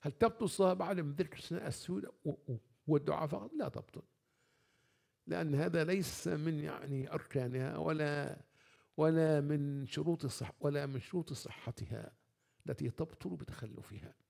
هل تبطل الصلاة بعد من ذكر السهولة والدعاء فقط؟ لا تبطل لأن هذا ليس من يعني أركانها ولا ولا من شروط الصح ولا من شروط صحتها التي تبطل بتخلفها